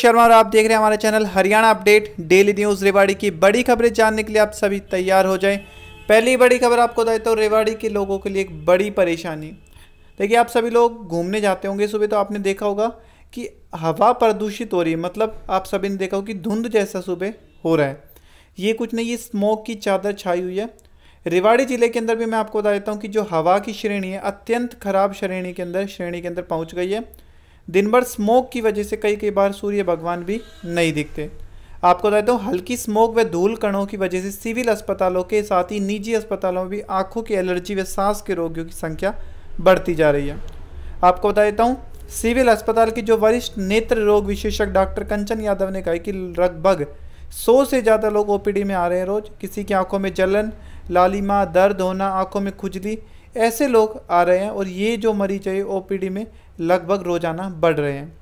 शर्मा और आप देख रहे हैं हमारे channel Haryana update daily news Rewari की बड़ी खबरें जानने के लिए आप सभी तैयार हो जाएं पहली बड़ी खबर आपको बताए तो रेवाड़ी के लोगों के लिए एक बड़ी परेशानी देखिए आप सभी लोग घूमने जाते होंगे सुबह तो आपने देखा होगा कि हवा प्रदूषित हो रही है मतलब आप सभी ने देखा होगा कि धुंध जैसा सुबह हो रहा है ये कुछ नहीं ये स्मोक की चादर छाई हुई है रेवाड़ी ज़िले के अंदर भी मैं आपको बता देता हूँ कि जो हवा की श्रेणी है अत्यंत खराब श्रेणी के अंदर श्रेणी के अंदर पहुँच गई है दिन भर स्मोक की वजह से कई कई बार सूर्य भगवान भी नहीं दिखते आपको बता दूँ हल्की स्मोक व धूल कणों की वजह से सिविल अस्पतालों के साथ ही निजी अस्पतालों में भी आंखों की एलर्जी व सांस के रोगियों की संख्या बढ़ती जा रही है आपको बता देता हूँ सिविल अस्पताल के जो वरिष्ठ नेत्र रोग विशेषज्ञ डॉक्टर कंचन यादव ने कहा कि लगभग सौ से ज़्यादा लोग ओपीडी में आ रहे हैं रोज़ किसी की आंखों में जलन लालिमा दर्द होना आंखों में खुजली ऐसे लोग आ रहे हैं और ये जो मरीज है ओपीडी में लगभग रोज़ाना बढ़ रहे हैं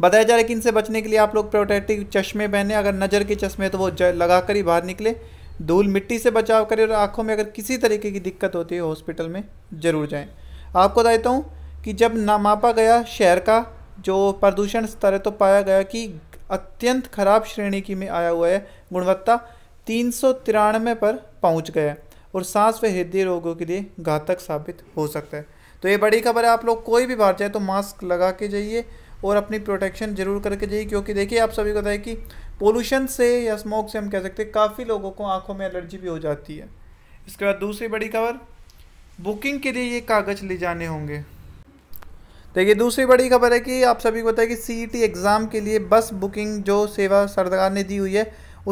बताया जा रहा है कि इनसे बचने के लिए आप लोग प्रोटेक्टिव चश्मे पहने अगर नज़र के चश्मे तो वो लगा कर ही बाहर निकले धूल मिट्टी से बचाव करें और आँखों में अगर किसी तरीके की दिक्कत होती है हॉस्पिटल में ज़रूर जाएँ आपको बता देता हूँ कि जब ना मापा गया शहर का जो प्रदूषण स्तर है तो पाया गया कि अत्यंत खराब श्रेणी की में आया हुआ है गुणवत्ता तीन पर पहुँच गया और सांस व हृदय रोगों के लिए घातक साबित हो सकता है तो ये बड़ी खबर है आप लोग कोई भी बाहर जाए तो मास्क लगा के जाइए और अपनी प्रोटेक्शन जरूर करके जाइए क्योंकि देखिए आप सभी को बताए कि पोल्यूशन से या स्मोक से हम कह सकते हैं काफ़ी लोगों को आंखों में एलर्जी भी हो जाती है इसके बाद दूसरी बड़ी खबर बुकिंग के लिए ये कागज़ ले जाने होंगे देखिए दूसरी बड़ी खबर है कि आप सभी को बताए कि सी एग्ज़ाम e के लिए बस बुकिंग जो सेवा सरकार ने दी हुई है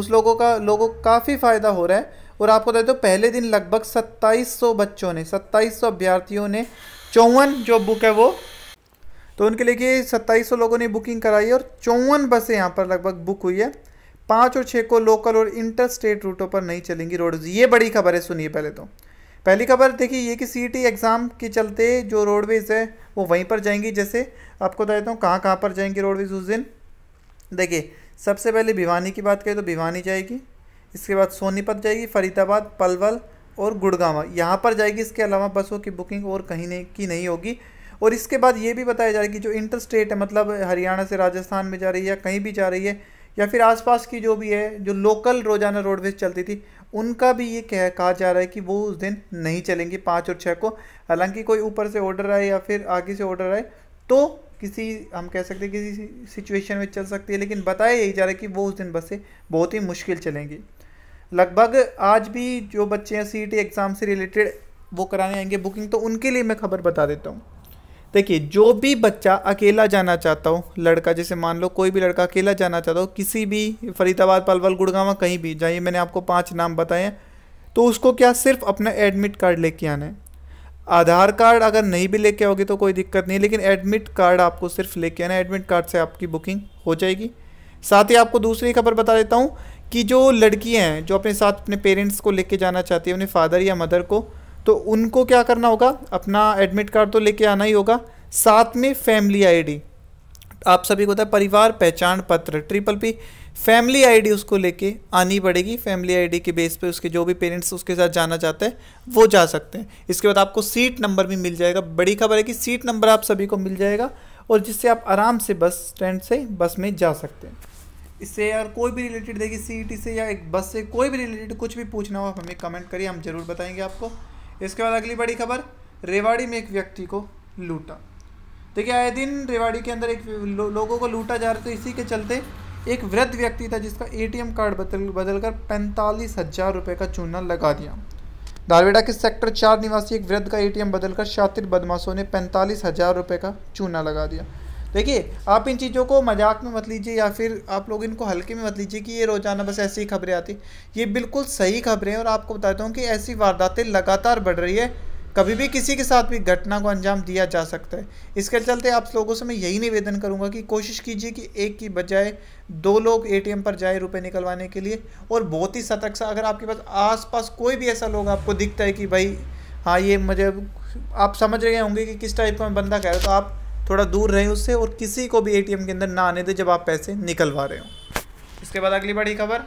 उस लोगों का लोगों को काफ़ी फ़ायदा हो रहा है और आपको बताए तो पहले दिन लगभग 2700 बच्चों ने 2700 अभ्यर्थियों ने चौवन जो बुक है वो तो उनके लिए सत्ताईस सौ लोगों ने बुकिंग कराई है और चौवन बसें यहाँ पर लगभग बुक हुई है पाँच और छः को लोकल और इंटर स्टेट रूटों पर नहीं चलेंगी रोड ये बड़ी खबर है सुनिए पहले तो पहली खबर देखिए ये कि सी एग्ज़ाम e के चलते जो रोडवेज़ है वो वहीं पर जाएंगी जैसे आपको बता देता हूँ कहाँ कहाँ पर जाएंगी रोडवेज़ उस दिन देखिए सबसे पहले भिवानी की बात करें तो भिवानी जाएगी इसके बाद सोनीपत जाएगी फरीदाबाद पलवल और गुड़गावा यहाँ पर जाएगी इसके अलावा बसों की बुकिंग और कहीं नहीं की नहीं होगी और इसके बाद ये भी बताया जा रहा है कि जो इंटर स्टेट है मतलब हरियाणा से राजस्थान में जा रही है या कहीं भी जा रही है या फिर आसपास की जो भी है जो लोकल रोजाना रोडवेज चलती थी उनका भी ये कह कहा जा रहा है कि वो उस दिन नहीं चलेंगी पाँच और छः को हालांकि कोई ऊपर से ऑर्डर आए या फिर आगे से ऑर्डर आए तो किसी हम कह सकते हैं किसी सिचुएशन में चल सकती है लेकिन बताया यही जा रहा है कि वो उस दिन बसें बहुत ही मुश्किल चलेंगी लगभग आज भी जो बच्चे हैं सी एग्ज़ाम e से रिलेटेड वो कराने आएंगे बुकिंग तो उनके लिए मैं खबर बता देता हूँ देखिए जो भी बच्चा अकेला जाना चाहता हो लड़का जैसे मान लो कोई भी लड़का अकेला जाना चाहता हो किसी भी फरीदाबाद पलवल गुड़गावा कहीं भी जाइए मैंने आपको पाँच नाम बताए हैं तो उसको क्या सिर्फ अपना एडमिट कार्ड लेके आना है आधार कार्ड अगर नहीं भी लेके आओगे तो कोई दिक्कत नहीं लेकिन एडमिट कार्ड आपको सिर्फ लेके आना है एडमिट कार्ड से आपकी बुकिंग हो जाएगी साथ ही आपको दूसरी खबर बता देता हूँ कि जो लड़कियाँ हैं जो अपने साथ अपने पेरेंट्स को लेके जाना चाहती है अपने फादर या मदर को तो उनको क्या करना होगा अपना एडमिट कार्ड तो लेके आना ही होगा साथ में फैमिली आईडी आप सभी को पता है परिवार पहचान पत्र ट्रिपल पी फैमिली आईडी उसको लेके आनी पड़ेगी फैमिली आईडी के बेस पे उसके जो भी पेरेंट्स उसके साथ जाना चाहते हैं वो जा सकते हैं इसके बाद आपको सीट नंबर भी मिल जाएगा बड़ी खबर है कि सीट नंबर आप सभी को मिल जाएगा और जिससे आप आराम से बस स्टैंड से बस में जा सकते हैं इससे अगर कोई भी रिलेटेड देखिए सी से या एक बस से कोई भी रिलेटेड कुछ भी पूछना हो आप हमें कमेंट करिए हम जरूर बताएंगे आपको इसके बाद अगली बड़ी खबर रेवाड़ी में एक व्यक्ति को लूटा देखिए आए दिन रेवाड़ी के अंदर एक लो, लोगों को लूटा जा रहा था इसी के चलते एक वृद्ध व्यक्ति था जिसका ए कार्ड बदल बदल कर पैंतालीस हज़ार रुपये का चूना लगा दिया धारवेड़ा के सेक्टर चार निवासी एक वृद्ध का ए बदलकर शातिर बदमाशों ने पैंतालीस हज़ार रुपये का चूना लगा दिया देखिए आप इन चीज़ों को मजाक में मत लीजिए या फिर आप लोग इनको हल्के में मत लीजिए कि ये रोज़ाना बस ऐसी ही खबरें आती ये बिल्कुल सही खबरें हैं और आपको बताता हूँ कि ऐसी वारदातें लगातार बढ़ रही है कभी भी किसी के साथ भी घटना को अंजाम दिया जा सकता है इसके चलते आप लोगों से मैं यही निवेदन करूंगा कि कोशिश कीजिए कि एक की बजाय दो लोग एटीएम पर जाए रुपए निकलवाने के लिए और बहुत ही सतर्क सा अगर आपके पास आसपास कोई भी ऐसा लोग आपको दिखता है कि भाई हाँ ये मुझे आप समझ रहे होंगे कि किस टाइप का बंदा कह रहा है तो आप थोड़ा दूर रहे उससे और किसी को भी एटीएम के अंदर ना आने दे जब आप पैसे निकलवा रहे हो इसके बाद अगली बड़ी खबर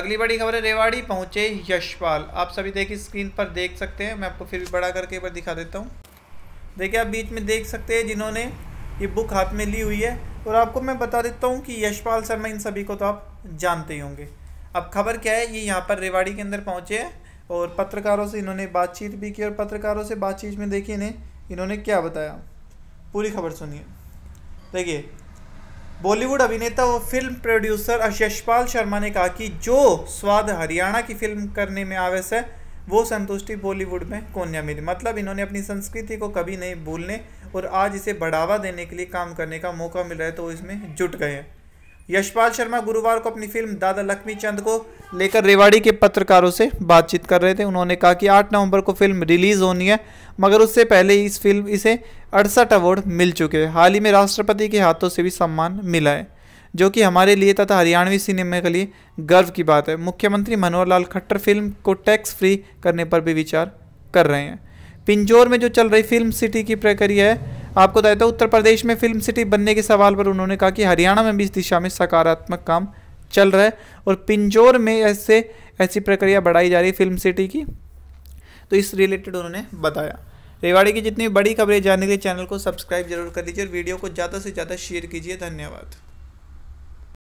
अगली बड़ी खबर है रेवाड़ी पहुंचे यशपाल आप सभी देखिए स्क्रीन पर देख सकते हैं मैं आपको फिर भी बड़ा करके एक बार दिखा देता हूँ देखिए आप बीच में देख सकते हैं जिन्होंने ये बुक हाथ में ली हुई है और आपको मैं बता देता हूँ कि यशपाल शर्मा इन सभी को तो आप जानते ही होंगे अब खबर क्या है ये यहाँ पर रेवाड़ी के अंदर पहुँचे हैं और पत्रकारों से इन्होंने बातचीत भी की और पत्रकारों से बातचीत में देखिए इन्हें इन्होंने क्या बताया पूरी खबर सुनिए देखिए बॉलीवुड अभिनेता व फिल्म प्रोड्यूसर अशपाल शर्मा ने कहा कि जो स्वाद हरियाणा की फिल्म करने में आवेश है वो संतुष्टि बॉलीवुड में कोन्या मिली मतलब इन्होंने अपनी संस्कृति को कभी नहीं भूलने और आज इसे बढ़ावा देने के लिए काम करने का मौका मिल रहा है तो इसमें जुट गए हैं यशपाल शर्मा गुरुवार को अपनी फिल्म दादा लक्ष्मी चंद को लेकर रेवाड़ी के पत्रकारों से बातचीत कर रहे थे उन्होंने कहा कि 8 नवंबर को फिल्म रिलीज़ होनी है मगर उससे पहले इस फिल्म इसे अड़सठ अवार्ड मिल चुके हैं हाल ही में राष्ट्रपति के हाथों से भी सम्मान मिला है जो कि हमारे लिए तथा हरियाणवी सिनेमा के लिए गर्व की बात है मुख्यमंत्री मनोहर लाल खट्टर फिल्म को टैक्स फ्री करने पर भी विचार कर रहे हैं पिंजौर में जो चल रही फिल्म सिटी की प्रक्रिया है आपको बताया था उत्तर प्रदेश में फिल्म सिटी बनने के सवाल पर उन्होंने कहा कि हरियाणा में भी इस दिशा में सकारात्मक काम चल रहा है और पिंजौर में ऐसे ऐसी प्रक्रिया बढ़ाई जा रही है फिल्म सिटी की तो इस रिलेटेड उन्होंने बताया रेवाड़ी की जितनी बड़ी खबरें जानने के लिए चैनल को सब्सक्राइब जरूर कर लीजिए और वीडियो को ज़्यादा से ज़्यादा शेयर कीजिए धन्यवाद